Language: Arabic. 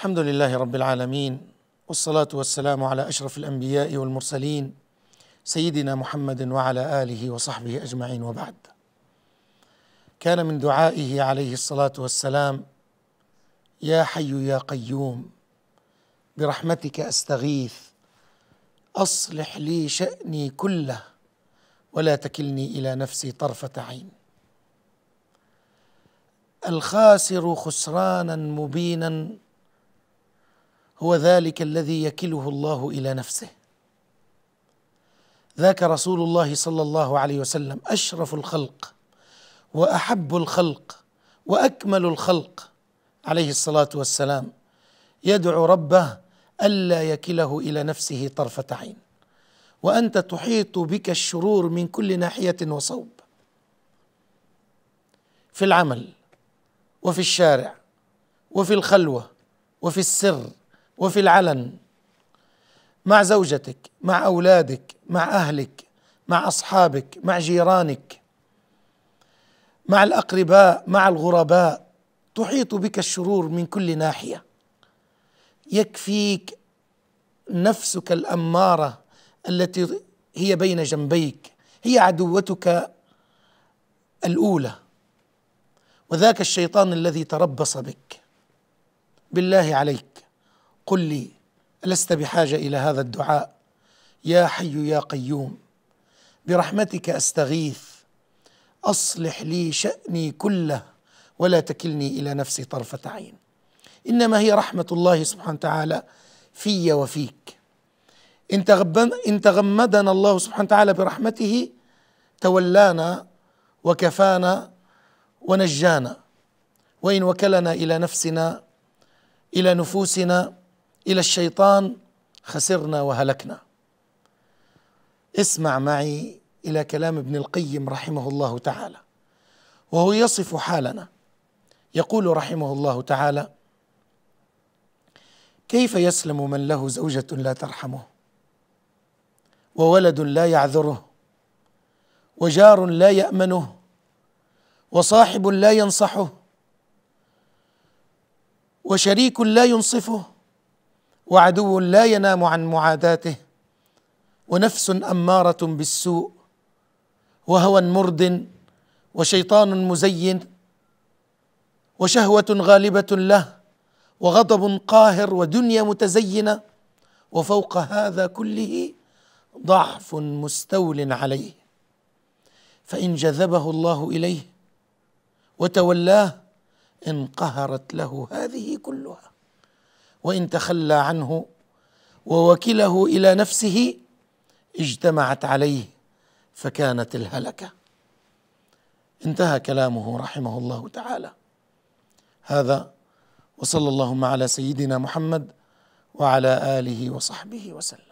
الحمد لله رب العالمين والصلاة والسلام على أشرف الأنبياء والمرسلين سيدنا محمد وعلى آله وصحبه أجمعين وبعد كان من دعائه عليه الصلاة والسلام يا حي يا قيوم برحمتك أستغيث أصلح لي شأني كله ولا تكلني إلى نفسي طرفة عين الخاسر خسرانا مبينا هو ذلك الذي يكله الله الى نفسه ذاك رسول الله صلى الله عليه وسلم اشرف الخلق واحب الخلق واكمل الخلق عليه الصلاه والسلام يدعو ربه الا يكله الى نفسه طرفه عين وانت تحيط بك الشرور من كل ناحيه وصوب في العمل وفي الشارع وفي الخلوه وفي السر وفي العلن مع زوجتك مع اولادك مع اهلك مع اصحابك مع جيرانك مع الاقرباء مع الغرباء تحيط بك الشرور من كل ناحيه يكفيك نفسك الاماره التي هي بين جنبيك هي عدوتك الاولى وذاك الشيطان الذي تربص بك بالله عليك قل لي ألست بحاجة إلى هذا الدعاء يا حي يا قيوم برحمتك أستغيث أصلح لي شأني كله ولا تكلني إلى نفسي طرفة عين إنما هي رحمة الله سبحانه وتعالى في وفيك إن تغمدنا الله سبحانه وتعالى برحمته تولانا وكفانا ونجانا وإن وكلنا إلى نفسنا إلى نفوسنا إلى الشيطان خسرنا وهلكنا اسمع معي إلى كلام ابن القيم رحمه الله تعالى وهو يصف حالنا يقول رحمه الله تعالى كيف يسلم من له زوجة لا ترحمه وولد لا يعذره وجار لا يأمنه وصاحب لا ينصحه وشريك لا ينصفه وعدو لا ينام عن معاداته ونفس اماره بالسوء وهوى مرد وشيطان مزين وشهوه غالبه له وغضب قاهر ودنيا متزينه وفوق هذا كله ضعف مستول عليه فان جذبه الله اليه وتولاه انقهرت له هذه كلها وان تخلى عنه ووكله الى نفسه اجتمعت عليه فكانت الهلكه انتهى كلامه رحمه الله تعالى هذا وصلى اللهم على سيدنا محمد وعلى اله وصحبه وسلم